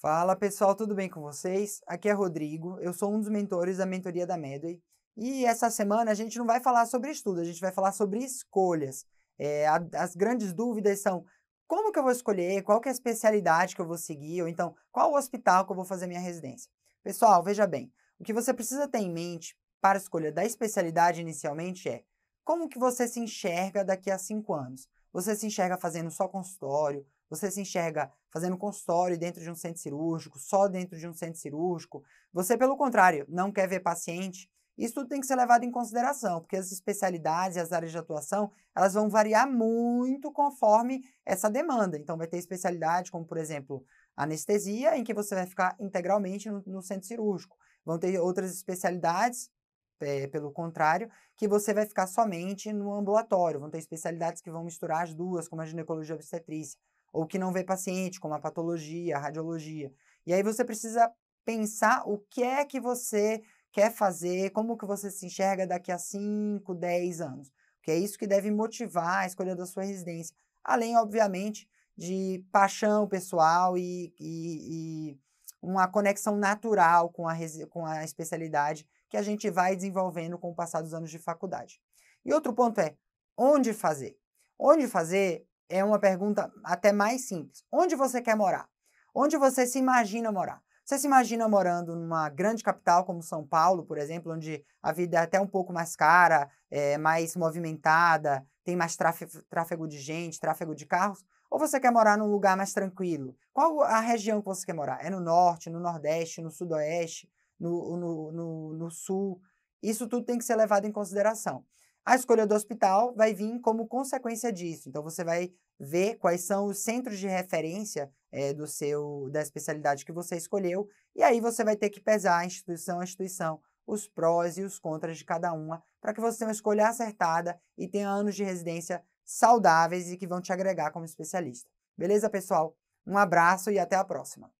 Fala pessoal, tudo bem com vocês? Aqui é Rodrigo, eu sou um dos mentores da mentoria da Medway e essa semana a gente não vai falar sobre estudo, a gente vai falar sobre escolhas. É, a, as grandes dúvidas são como que eu vou escolher, qual que é a especialidade que eu vou seguir, ou então qual o hospital que eu vou fazer minha residência. Pessoal, veja bem, o que você precisa ter em mente para a escolha da especialidade inicialmente é como que você se enxerga daqui a cinco anos. Você se enxerga fazendo só consultório, você se enxerga fazendo consultório dentro de um centro cirúrgico, só dentro de um centro cirúrgico. Você, pelo contrário, não quer ver paciente. Isso tudo tem que ser levado em consideração, porque as especialidades e as áreas de atuação, elas vão variar muito conforme essa demanda. Então, vai ter especialidade como, por exemplo, anestesia, em que você vai ficar integralmente no, no centro cirúrgico. Vão ter outras especialidades, é, pelo contrário, que você vai ficar somente no ambulatório. Vão ter especialidades que vão misturar as duas, como a ginecologia obstetrícia ou que não vê paciente, como a patologia, a radiologia. E aí você precisa pensar o que é que você quer fazer, como que você se enxerga daqui a 5, 10 anos. Porque é isso que deve motivar a escolha da sua residência. Além, obviamente, de paixão pessoal e, e, e uma conexão natural com a, com a especialidade que a gente vai desenvolvendo com o passar dos anos de faculdade. E outro ponto é onde fazer. Onde fazer é uma pergunta até mais simples. Onde você quer morar? Onde você se imagina morar? Você se imagina morando numa grande capital como São Paulo, por exemplo, onde a vida é até um pouco mais cara, é mais movimentada, tem mais tráfego de gente, tráfego de carros? Ou você quer morar num lugar mais tranquilo? Qual a região que você quer morar? É no norte, no nordeste, no sudoeste, no, no, no, no sul? Isso tudo tem que ser levado em consideração. A escolha do hospital vai vir como consequência disso. Então você vai ver quais são os centros de referência é, do seu da especialidade que você escolheu e aí você vai ter que pesar a instituição a instituição, os prós e os contras de cada uma para que você tenha uma escolha acertada e tenha anos de residência saudáveis e que vão te agregar como especialista. Beleza, pessoal? Um abraço e até a próxima.